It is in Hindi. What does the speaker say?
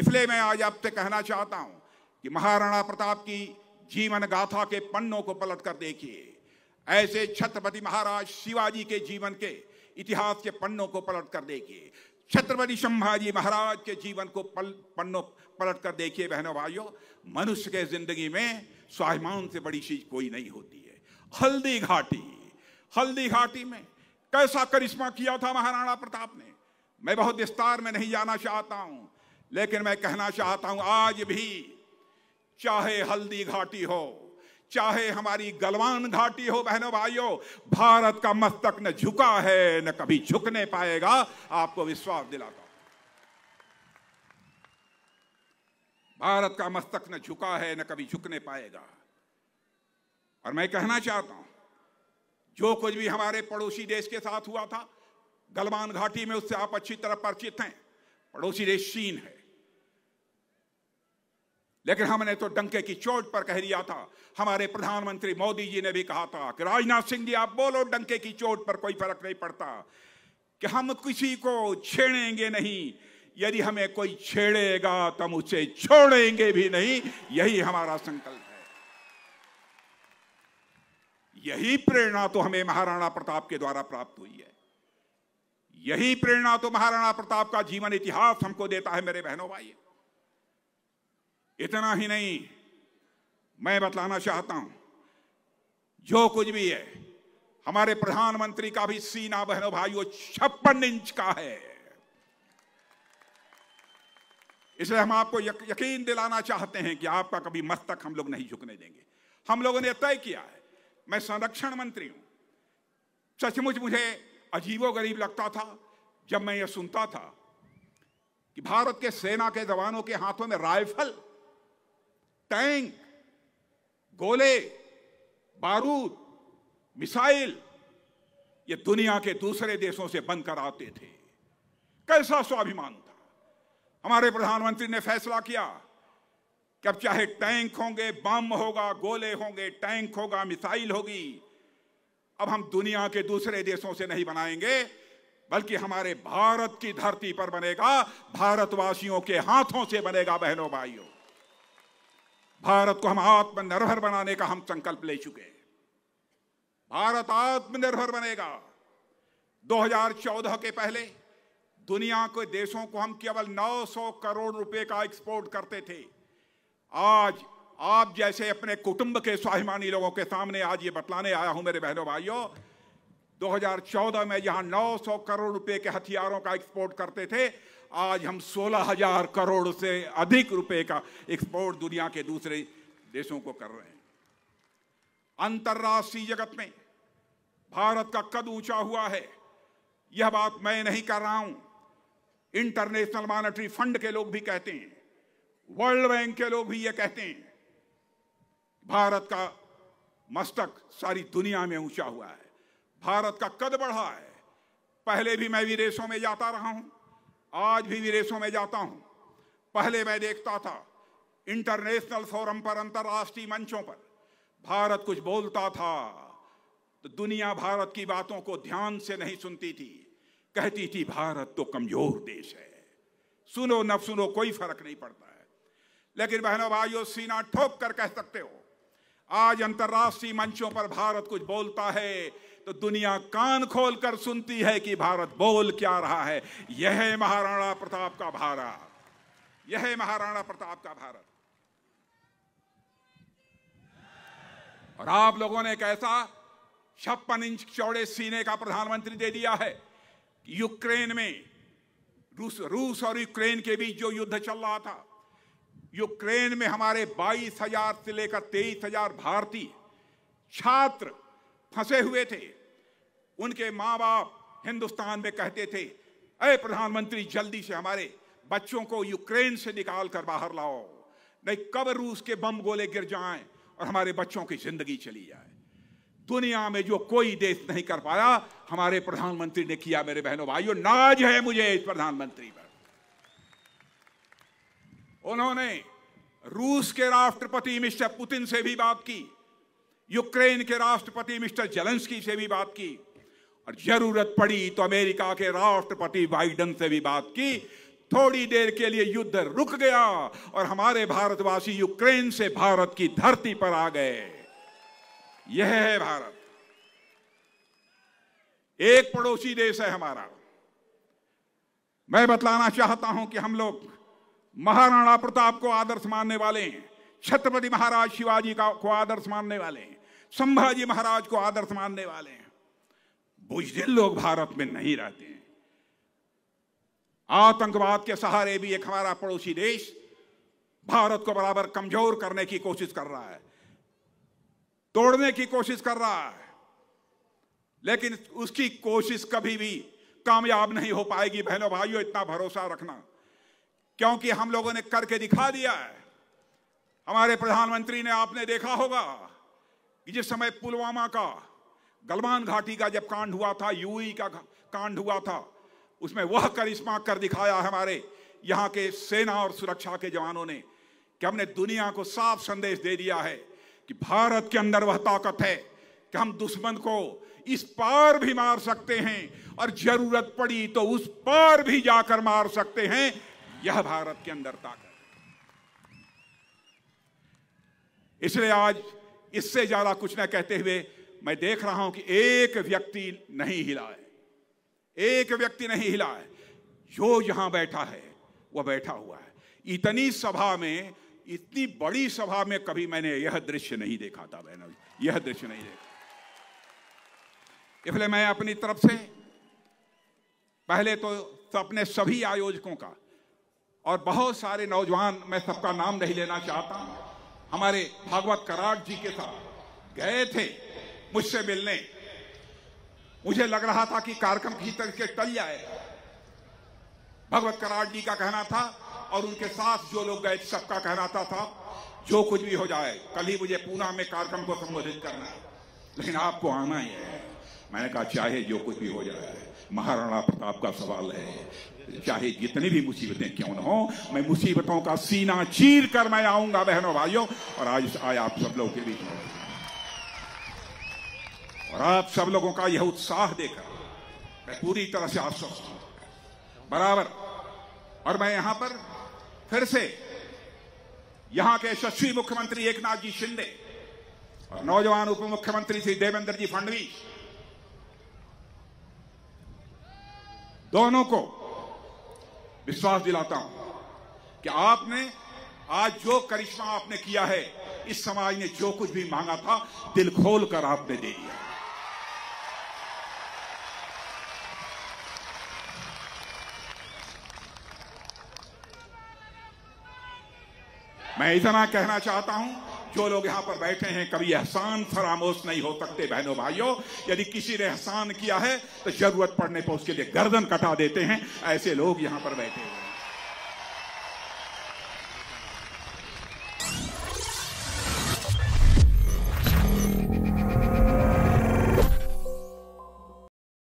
इसलिए मैं आज आपसे कहना चाहता हूं कि महाराणा प्रताप की जीवन गाथा के पन्नों को पलट कर देखिए ऐसे छत्रपति महाराज शिवाजी के जीवन के इतिहास के पन्नों को पलट कर देखिए छत्रपति संभाजी महाराज के जीवन को पल पन्नों पलट कर देखिए बहनों भाइयों मनुष्य के जिंदगी में स्वाभिमान से बड़ी चीज कोई नहीं होती है हल्दी घाटी हल्दी घाटी में कैसा करिश्मा किया था महाराणा प्रताप ने मैं बहुत विस्तार में नहीं जाना चाहता हूं लेकिन मैं कहना चाहता हूं आज भी चाहे हल्दी घाटी हो चाहे हमारी गलवान घाटी हो बहनों भाइयों भारत का मस्तक न झुका है न कभी झुकने पाएगा आपको विश्वास दिलाता भारत का मस्तक न झुका है न कभी झुकने पाएगा और मैं कहना चाहता हूं जो कुछ भी हमारे पड़ोसी देश के साथ हुआ था गलवान घाटी में उससे आप अच्छी तरह परिचित हैं पड़ोसी देश चीन है लेकिन हमने तो डंके की चोट पर कह दिया था हमारे प्रधानमंत्री मोदी जी ने भी कहा था कि राजनाथ सिंह जी आप बोलो डंके की चोट पर कोई फर्क नहीं पड़ता कि हम किसी को छेड़ेंगे नहीं यदि हमें कोई छेड़ेगा तो हम उसे छोड़ेंगे भी नहीं यही हमारा संकल्प है यही प्रेरणा तो हमें महाराणा प्रताप के द्वारा प्राप्त हुई है यही प्रेरणा तो महाराणा प्रताप का जीवन इतिहास हमको देता है मेरे बहनों भाई इतना ही नहीं मैं बतलाना चाहता हूं जो कुछ भी है हमारे प्रधानमंत्री का भी सीना बहनों भाइयों छप्पन इंच का है इसलिए हम आपको यक, यकीन दिलाना चाहते हैं कि आपका कभी मस्तक हम लोग नहीं झुकने देंगे हम लोगों ने तय किया है मैं संरक्षण मंत्री हूं सचमुच मुझे अजीबो गरीब लगता था जब मैं यह सुनता था कि भारत के सेना के जवानों के हाथों में राइफल टैंक गोले बारूद मिसाइल ये दुनिया के दूसरे देशों से बंद कराते थे कैसा स्वाभिमान था हमारे प्रधानमंत्री ने फैसला किया कि अब चाहे टैंक होंगे बम होगा गोले होंगे टैंक होगा मिसाइल होगी अब हम दुनिया के दूसरे देशों से नहीं बनाएंगे बल्कि हमारे भारत की धरती पर बनेगा भारतवासियों के हाथों से बनेगा बहनों भाइयों भारत को हम आत्मनिर्भर बनाने का हम संकल्प ले चुके भारत आत्मनिर्भर बनेगा 2014 के पहले दुनिया के देशों को हम केवल 900 करोड़ रुपए का एक्सपोर्ट करते थे आज आप जैसे अपने कुटुंब के स्वाभिमानी लोगों के सामने आज ये बतलाने आया हूं मेरे बहनों भाइयों 2014 में जहां 900 करोड़ रुपए के हथियारों का एक्सपोर्ट करते थे आज हम सोलह हजार करोड़ से अधिक रुपए का एक्सपोर्ट दुनिया के दूसरे देशों को कर रहे हैं अंतर्राष्ट्रीय जगत में भारत का कद ऊंचा हुआ है यह बात मैं नहीं कर रहा हूं इंटरनेशनल मॉनेटरी फंड के लोग भी कहते हैं वर्ल्ड बैंक के लोग भी यह कहते हैं भारत का मस्तक सारी दुनिया में ऊंचा हुआ है भारत का कद बढ़ा है पहले भी मैं विदेशों में जाता रहा हूं आज भी विदेशों में जाता हूं पहले मैं देखता था इंटरनेशनल फोरम पर अंतर्राष्ट्रीय मंचों पर भारत कुछ बोलता था तो दुनिया भारत की बातों को ध्यान से नहीं सुनती थी कहती थी भारत तो कमजोर देश है सुनो न सुनो कोई फर्क नहीं पड़ता है लेकिन बहनों भाइयों सीना ठोक कर कह सकते हो आज अंतर्राष्ट्रीय मंचों पर भारत कुछ बोलता है तो दुनिया कान खोल कर सुनती है कि भारत बोल क्या रहा है यह है महाराणा प्रताप का भारत यह है महाराणा प्रताप का भारत और आप लोगों ने कैसा छप्पन इंच चौड़े सीने का प्रधानमंत्री दे दिया है यूक्रेन में रूस रूस और यूक्रेन के बीच जो युद्ध चल रहा था यूक्रेन में हमारे बाईस हजार से लेकर तेईस हजार भारतीय छात्र फंसे हुए थे उनके माँ बाप हिंदुस्तान में कहते थे अरे प्रधानमंत्री जल्दी से हमारे बच्चों को यूक्रेन से निकाल कर बाहर लाओ नहीं कब रूस के बम गोले गिर जाएं और हमारे बच्चों की जिंदगी चली जाए दुनिया में जो कोई देश नहीं कर पाया हमारे प्रधानमंत्री ने किया मेरे बहनों भाइयों नाज है मुझे इस प्रधानमंत्री पर उन्होंने रूस के राष्ट्रपति मिस्टर पुतिन से भी बात की यूक्रेन के राष्ट्रपति मिस्टर जेलेंस्की से भी बात की और जरूरत पड़ी तो अमेरिका के राष्ट्रपति बाइडन से भी बात की थोड़ी देर के लिए युद्ध रुक गया और हमारे भारतवासी यूक्रेन से भारत की धरती पर आ गए यह है भारत एक पड़ोसी देश है हमारा मैं बतलाना चाहता हूं कि हम लोग महाराणा प्रताप को आदर्श मानने वाले हैं छत्रपति महाराज शिवाजी का को आदर्श मानने वाले हैं संभाजी महाराज को आदर्श मानने वाले हैं बुजदिल लोग भारत में नहीं रहते हैं आतंकवाद के सहारे भी एक हमारा पड़ोसी देश भारत को बराबर कमजोर करने की कोशिश कर रहा है तोड़ने की कोशिश कर रहा है लेकिन उसकी कोशिश कभी भी कामयाब नहीं हो पाएगी बहनों भाइयों इतना भरोसा रखना क्योंकि हम लोगों ने करके दिखा दिया है हमारे प्रधानमंत्री ने आपने देखा होगा कि जिस समय पुलवामा का गलवान घाटी का जब कांड हुआ था यूई का कांड हुआ था उसमें वह करिश्मा कर दिखाया हमारे यहाँ के सेना और सुरक्षा के जवानों ने कि हमने दुनिया को साफ संदेश दे दिया है कि भारत के अंदर वह ताकत है कि हम दुश्मन को इस पार भी मार सकते हैं और जरूरत पड़ी तो उस पार भी जाकर मार सकते हैं यह भारत के अंदर ताकत इसलिए आज इससे ज्यादा कुछ ना कहते हुए मैं देख रहा हूं कि एक व्यक्ति नहीं हिला है एक व्यक्ति नहीं हिला है जो यहां बैठा है वह बैठा हुआ है इतनी सभा में इतनी बड़ी सभा में कभी मैंने यह दृश्य नहीं देखा था बहनों यह दृश्य नहीं देखा इसलिए मैं अपनी तरफ से पहले तो, तो अपने सभी आयोजकों का और बहुत सारे नौजवान मैं सबका नाम नहीं लेना चाहता हमारे भागवत कराट जी के साथ गए थे मुझसे मिलने मुझे लग रहा था कि कार्यक्रम तरह तरीके टल जाए भगवत कराट जी का कहना था और उनके साथ जो लोग गए सबका कहना था, था जो कुछ भी हो जाए कल ही मुझे पूना में कार्यक्रम को संबोधित करना है लेकिन आपको आना ही है मैंने कहा चाहे जो कुछ भी हो जाए महाराणा प्रताप का सवाल है चाहे जितनी भी मुसीबतें क्यों ना हो मैं मुसीबतों का सीना चीर कर मैं आऊंगा बहनों भाइयों और आज आए आप सब लोगों के बीच में और आप सब लोगों का यह उत्साह देखकर मैं पूरी तरह से आश्वस्त हूं बराबर और मैं यहां पर फिर से यहां के यशस्वी मुख्यमंत्री एकनाथ जी शिंदे और नौजवान उप मुख्यमंत्री श्री देवेंद्र जी फडणवीस दोनों को विश्वास दिलाता हूं कि आपने आज जो करिश्मा आपने किया है इस समाज ने जो कुछ भी मांगा था दिल खोल कर आपने दे दिया मैं इतना कहना चाहता हूं जो लोग यहाँ पर बैठे हैं कभी एहसान फरामोश नहीं हो सकते बहनों भाइयों यदि किसी ने एहसान किया है तो जरूरत पड़ने पर उसके लिए गर्दन कटा देते हैं ऐसे लोग यहाँ पर बैठे हैं